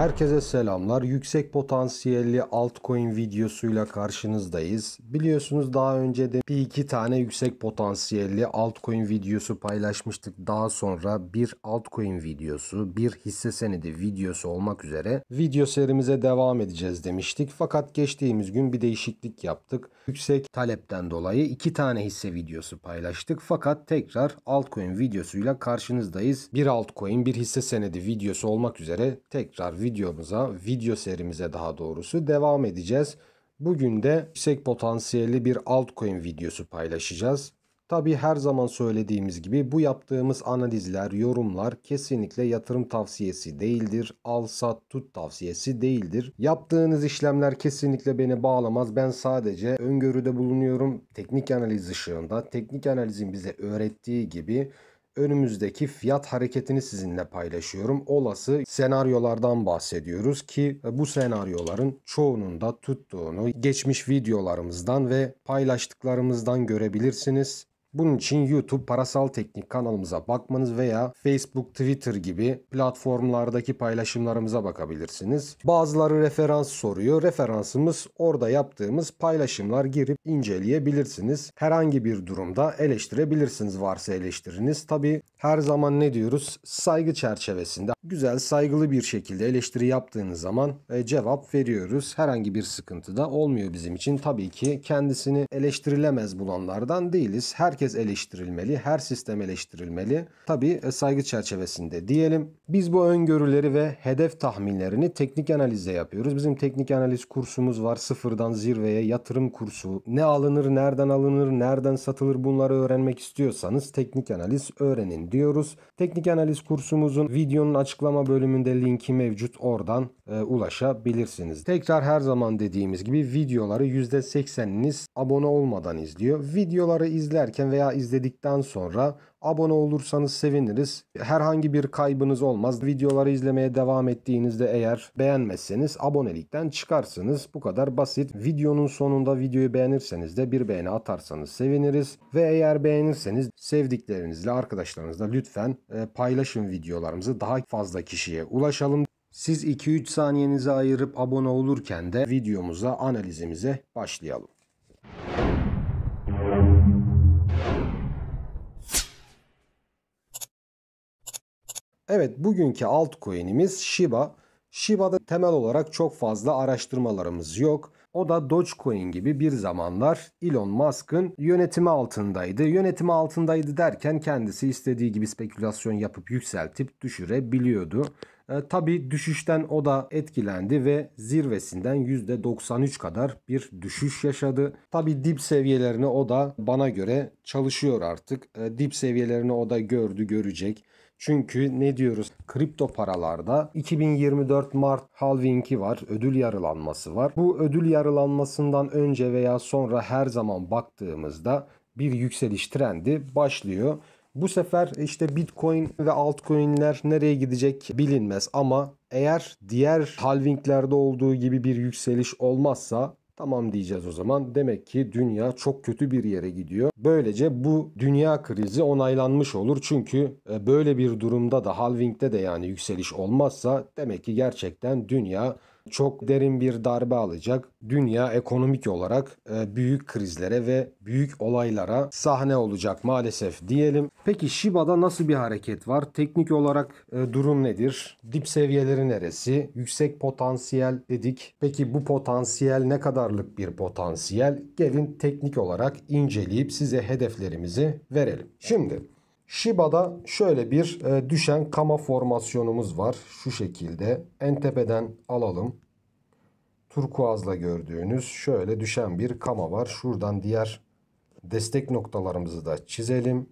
Herkese selamlar. Yüksek potansiyelli altcoin videosuyla karşınızdayız. Biliyorsunuz daha önce de bir iki tane yüksek potansiyelli altcoin videosu paylaşmıştık. Daha sonra bir altcoin videosu, bir hisse senedi videosu olmak üzere video serimize devam edeceğiz demiştik. Fakat geçtiğimiz gün bir değişiklik yaptık. Yüksek talepten dolayı iki tane hisse videosu paylaştık. Fakat tekrar altcoin videosuyla karşınızdayız. Bir altcoin, bir hisse senedi videosu olmak üzere tekrar video videomuza, video serimize daha doğrusu devam edeceğiz. Bugün de yüksek potansiyelli bir altcoin videosu paylaşacağız. Tabi her zaman söylediğimiz gibi bu yaptığımız analizler, yorumlar kesinlikle yatırım tavsiyesi değildir. Al sat tut tavsiyesi değildir. Yaptığınız işlemler kesinlikle beni bağlamaz. Ben sadece öngörüde bulunuyorum. Teknik analiz ışığında, teknik analizin bize öğrettiği gibi önümüzdeki fiyat hareketini sizinle paylaşıyorum. Olası senaryolardan bahsediyoruz ki e, bu senaryoların çoğunun da tuttuğunu geçmiş videolarımızdan ve paylaştıklarımızdan görebilirsiniz. Bunun için YouTube Parasal Teknik kanalımıza bakmanız veya Facebook, Twitter gibi platformlardaki paylaşımlarımıza bakabilirsiniz. Bazıları referans soruyor. Referansımız orada yaptığımız paylaşımlar girip inceleyebilirsiniz. Herhangi bir durumda eleştirebilirsiniz varsa eleştiriniz. Tabi her zaman ne diyoruz? Saygı çerçevesinde güzel saygılı bir şekilde eleştiri yaptığınız zaman e, cevap veriyoruz. Herhangi bir sıkıntı da olmuyor bizim için. Tabii ki kendisini eleştirilemez bulanlardan değiliz. Her herkes eleştirilmeli, her sistem eleştirilmeli. Tabii e, saygı çerçevesinde diyelim. Biz bu öngörüleri ve hedef tahminlerini teknik analizle yapıyoruz. Bizim teknik analiz kursumuz var. Sıfırdan zirveye yatırım kursu. Ne alınır, nereden alınır, nereden satılır bunları öğrenmek istiyorsanız teknik analiz öğrenin diyoruz. Teknik analiz kursumuzun videonun açıklama bölümünde linki mevcut. Oradan e, ulaşabilirsiniz. Tekrar her zaman dediğimiz gibi videoları %80'iniz abone olmadan izliyor. Videoları izlerken veya izledikten sonra abone olursanız seviniriz. Herhangi bir kaybınız olmaz. Videoları izlemeye devam ettiğinizde eğer beğenmezseniz abonelikten çıkarsınız. Bu kadar basit. Videonun sonunda videoyu beğenirseniz de bir beğeni atarsanız seviniriz. Ve eğer beğenirseniz sevdiklerinizle arkadaşlarınızla lütfen e, paylaşın videolarımızı. Daha fazla kişiye ulaşalım. Siz 2-3 saniyenizi ayırıp abone olurken de videomuza, analizimize başlayalım. Evet bugünkü altcoin'imiz Shiba. Shiba'da temel olarak çok fazla araştırmalarımız yok. O da Dogecoin gibi bir zamanlar Elon Musk'ın yönetimi altındaydı. Yönetimi altındaydı derken kendisi istediği gibi spekülasyon yapıp yükseltip düşürebiliyordu. E, Tabi düşüşten o da etkilendi ve zirvesinden %93 kadar bir düşüş yaşadı. Tabi dip seviyelerini o da bana göre çalışıyor artık. E, dip seviyelerini o da gördü görecek. Çünkü ne diyoruz kripto paralarda 2024 Mart halvingi var ödül yarılanması var. Bu ödül yarılanmasından önce veya sonra her zaman baktığımızda bir yükseliş trendi başlıyor. Bu sefer işte Bitcoin ve altcoin'ler nereye gidecek bilinmez ama eğer diğer halvinglerde olduğu gibi bir yükseliş olmazsa Tamam diyeceğiz o zaman. Demek ki dünya çok kötü bir yere gidiyor. Böylece bu dünya krizi onaylanmış olur. Çünkü e, böyle bir durumda da halvingde de yani yükseliş olmazsa demek ki gerçekten dünya çok derin bir darbe alacak. Dünya ekonomik olarak e, büyük krizlere ve büyük olaylara sahne olacak maalesef diyelim. Peki Shiba'da nasıl bir hareket var? Teknik olarak e, durum nedir? Dip seviyeleri neresi? Yüksek potansiyel dedik. Peki bu potansiyel ne kadarlık bir potansiyel? Gelin teknik olarak inceleyip size hedeflerimizi verelim. Şimdi Shiba'da şöyle bir e, düşen kama formasyonumuz var. Şu şekilde en tepeden alalım. Turkuazla gördüğünüz şöyle düşen bir kama var. Şuradan diğer destek noktalarımızı da çizelim.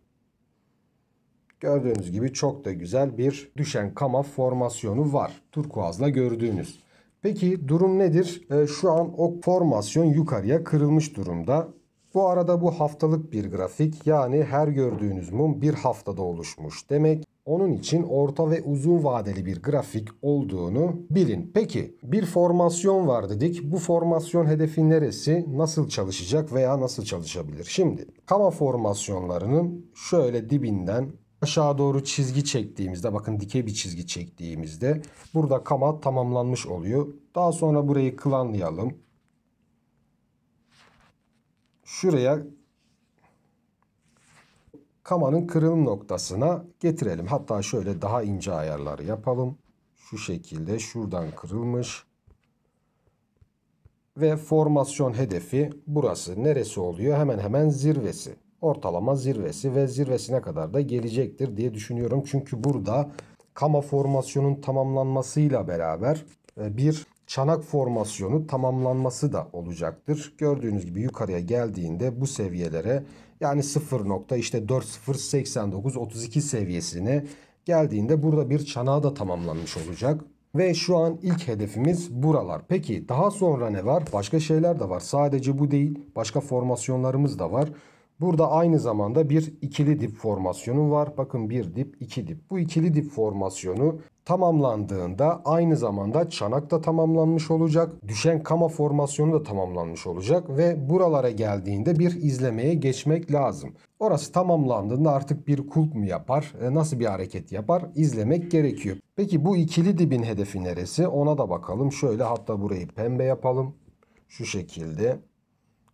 Gördüğünüz gibi çok da güzel bir düşen kama formasyonu var. Turkuazla gördüğünüz. Peki durum nedir? E, şu an o formasyon yukarıya kırılmış durumda. Bu arada bu haftalık bir grafik yani her gördüğünüz mum bir haftada oluşmuş demek. Onun için orta ve uzun vadeli bir grafik olduğunu bilin. Peki bir formasyon var dedik. Bu formasyon hedefi neresi? Nasıl çalışacak veya nasıl çalışabilir? Şimdi kama formasyonlarının şöyle dibinden aşağı doğru çizgi çektiğimizde bakın dike bir çizgi çektiğimizde burada kama tamamlanmış oluyor. Daha sonra burayı klanlayalım şuraya kamanın kırılım noktasına getirelim. Hatta şöyle daha ince ayarları yapalım. Şu şekilde şuradan kırılmış. Ve formasyon hedefi burası. Neresi oluyor? Hemen hemen zirvesi. Ortalama zirvesi ve zirvesine kadar da gelecektir diye düşünüyorum. Çünkü burada kama formasyonun tamamlanmasıyla beraber e, bir çanak formasyonu tamamlanması da olacaktır. Gördüğünüz gibi yukarıya geldiğinde bu seviyelere yani 0 işte 4089 32 seviyesine geldiğinde burada bir çanağı da tamamlanmış olacak. Ve şu an ilk hedefimiz buralar. Peki daha sonra ne var? Başka şeyler de var. Sadece bu değil. Başka formasyonlarımız da var. Burada aynı zamanda bir ikili dip formasyonu var. Bakın bir dip, iki dip. Bu ikili dip formasyonu tamamlandığında aynı zamanda çanak da tamamlanmış olacak. Düşen kama formasyonu da tamamlanmış olacak ve buralara geldiğinde bir izlemeye geçmek lazım. Orası tamamlandığında artık bir kulp mu yapar, e, nasıl bir hareket yapar izlemek gerekiyor. Peki bu ikili dibin hedefi neresi ona da bakalım. Şöyle hatta burayı pembe yapalım. Şu şekilde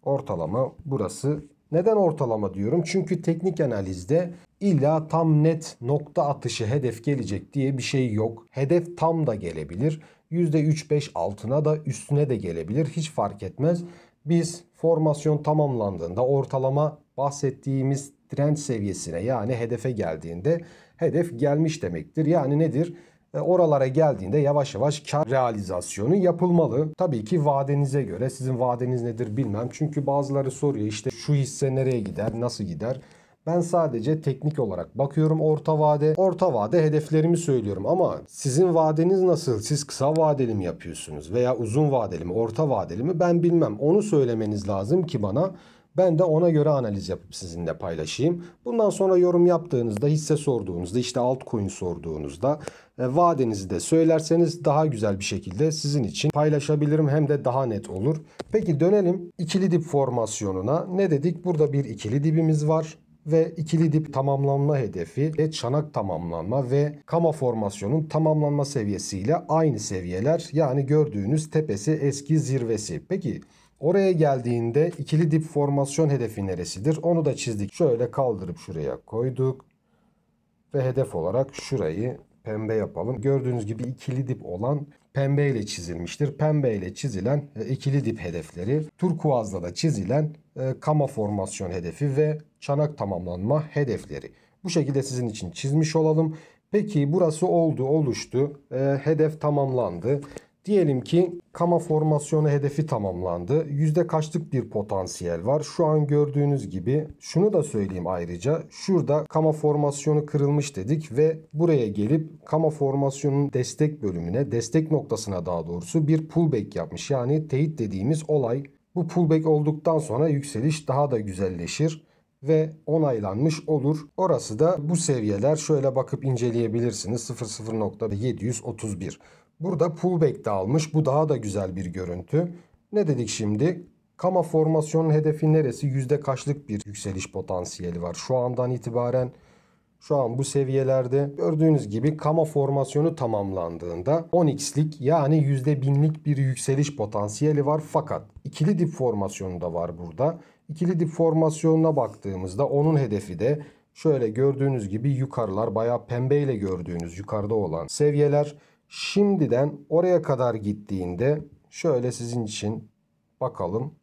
ortalama burası. Neden ortalama diyorum? Çünkü teknik analizde İlla tam net nokta atışı hedef gelecek diye bir şey yok. Hedef tam da gelebilir. %3-5 altına da üstüne de gelebilir. Hiç fark etmez. Biz formasyon tamamlandığında ortalama bahsettiğimiz trend seviyesine yani hedefe geldiğinde hedef gelmiş demektir. Yani nedir? E, oralara geldiğinde yavaş yavaş kar realizasyonu yapılmalı. Tabii ki vadenize göre sizin vadeniz nedir bilmem. Çünkü bazıları soruyor işte şu hisse nereye gider, nasıl gider? Ben sadece teknik olarak bakıyorum orta vade. Orta vade hedeflerimi söylüyorum ama sizin vadeniz nasıl? Siz kısa vadeli mi yapıyorsunuz veya uzun vadeli mi, orta vadeli mi? Ben bilmem. Onu söylemeniz lazım ki bana ben de ona göre analiz yapıp sizinle paylaşayım. Bundan sonra yorum yaptığınızda, hisse sorduğunuzda, işte altcoin sorduğunuzda e, vadenizi de söylerseniz daha güzel bir şekilde sizin için paylaşabilirim hem de daha net olur. Peki dönelim ikili dip formasyonuna. Ne dedik? Burada bir ikili dibimiz var ve ikili dip tamamlanma hedefi ve çanak tamamlanma ve kama formasyonun tamamlanma seviyesiyle aynı seviyeler yani gördüğünüz tepesi eski zirvesi. Peki Oraya geldiğinde ikili dip formasyon hedefi neresidir? Onu da çizdik. Şöyle kaldırıp şuraya koyduk. Ve hedef olarak şurayı pembe yapalım. Gördüğünüz gibi ikili dip olan pembe ile çizilmiştir. Pembe ile çizilen e, ikili dip hedefleri, turkuazla da çizilen e, kama formasyon hedefi ve çanak tamamlanma hedefleri. Bu şekilde sizin için çizmiş olalım. Peki burası oldu, oluştu. E, hedef tamamlandı. Diyelim ki kama formasyonu hedefi tamamlandı. Yüzde kaçlık bir potansiyel var? Şu an gördüğünüz gibi şunu da söyleyeyim ayrıca. Şurada kama formasyonu kırılmış dedik ve buraya gelip kama formasyonun destek bölümüne, destek noktasına daha doğrusu bir pullback yapmış. Yani teyit dediğimiz olay. Bu pullback olduktan sonra yükseliş daha da güzelleşir ve onaylanmış olur. Orası da bu seviyeler şöyle bakıp inceleyebilirsiniz 0.731. Burada pullback de almış. Bu daha da güzel bir görüntü. Ne dedik şimdi? Kama formasyonun hedefi neresi? Yüzde kaçlık bir yükseliş potansiyeli var? Şu andan itibaren şu an bu seviyelerde gördüğünüz gibi kama formasyonu tamamlandığında 10x'lik yani %1000'lik bir yükseliş potansiyeli var. Fakat ikili dip formasyonu da var burada. İkili dip formasyonuna baktığımızda onun hedefi de şöyle gördüğünüz gibi yukarılar bayağı pembeyle gördüğünüz yukarıda olan seviyeler şimdiden oraya kadar gittiğinde şöyle sizin için bakalım.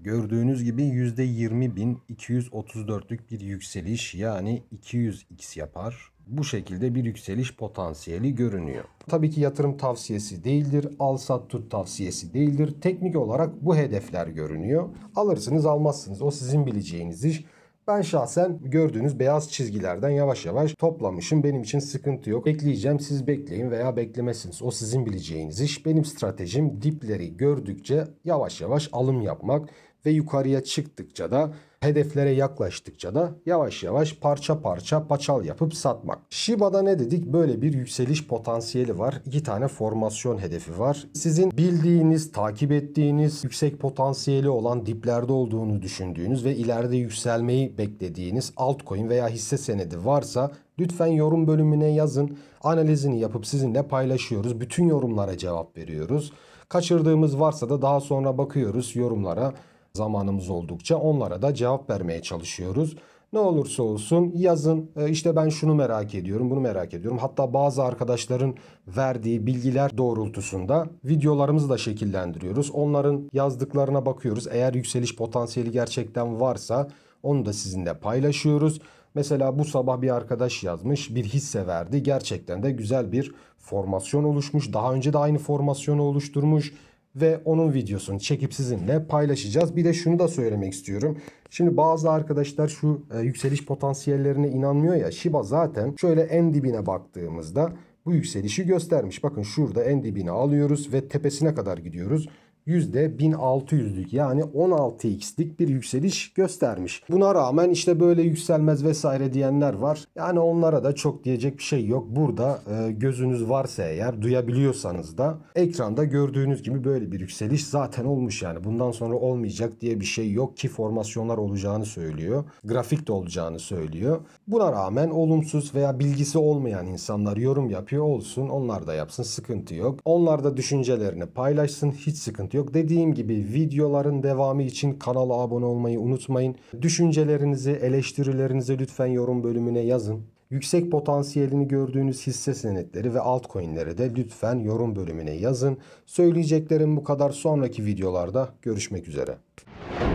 Gördüğünüz gibi %20.234'lük bir yükseliş yani 200x yapar bu şekilde bir yükseliş potansiyeli görünüyor. Tabii ki yatırım tavsiyesi değildir, al sat tut tavsiyesi değildir. Teknik olarak bu hedefler görünüyor. Alırsınız almazsınız o sizin bileceğiniz iş. Ben şahsen gördüğünüz beyaz çizgilerden yavaş yavaş toplamışım. Benim için sıkıntı yok. Bekleyeceğim siz bekleyin veya beklemesiniz. O sizin bileceğiniz iş. Benim stratejim dipleri gördükçe yavaş yavaş alım yapmak ve yukarıya çıktıkça da hedeflere yaklaştıkça da yavaş yavaş parça parça paçal yapıp satmak. Shiba'da ne dedik? Böyle bir yükseliş potansiyeli var. İki tane formasyon hedefi var. Sizin bildiğiniz, takip ettiğiniz, yüksek potansiyeli olan diplerde olduğunu düşündüğünüz ve ileride yükselmeyi beklediğiniz altcoin veya hisse senedi varsa lütfen yorum bölümüne yazın. Analizini yapıp sizinle paylaşıyoruz. Bütün yorumlara cevap veriyoruz. Kaçırdığımız varsa da daha sonra bakıyoruz yorumlara zamanımız oldukça onlara da cevap vermeye çalışıyoruz. Ne olursa olsun yazın e, işte ben şunu merak ediyorum bunu merak ediyorum. Hatta bazı arkadaşların verdiği bilgiler doğrultusunda videolarımızı da şekillendiriyoruz. Onların yazdıklarına bakıyoruz. Eğer yükseliş potansiyeli gerçekten varsa onu da sizinle paylaşıyoruz. Mesela bu sabah bir arkadaş yazmış bir hisse verdi. Gerçekten de güzel bir formasyon oluşmuş. Daha önce de aynı formasyonu oluşturmuş ve onun videosunu çekip sizinle paylaşacağız. Bir de şunu da söylemek istiyorum. Şimdi bazı arkadaşlar şu e, yükseliş potansiyellerine inanmıyor ya. Shiba zaten şöyle en dibine baktığımızda bu yükselişi göstermiş. Bakın şurada en dibine alıyoruz ve tepesine kadar gidiyoruz. %1600'lük yani 16x'lik bir yükseliş göstermiş. Buna rağmen işte böyle yükselmez vesaire diyenler var. Yani onlara da çok diyecek bir şey yok. Burada e, gözünüz varsa eğer duyabiliyorsanız da ekranda gördüğünüz gibi böyle bir yükseliş zaten olmuş yani. Bundan sonra olmayacak diye bir şey yok ki formasyonlar olacağını söylüyor. Grafik de olacağını söylüyor. Buna rağmen olumsuz veya bilgisi olmayan insanlar yorum yapıyor olsun. Onlar da yapsın sıkıntı yok. Onlar da düşüncelerini paylaşsın hiç sıkıntı yok yok. Dediğim gibi videoların devamı için kanala abone olmayı unutmayın. Düşüncelerinizi, eleştirilerinizi lütfen yorum bölümüne yazın. Yüksek potansiyelini gördüğünüz hisse senetleri ve altcoin'lere de lütfen yorum bölümüne yazın. Söyleyeceklerim bu kadar. Sonraki videolarda görüşmek üzere.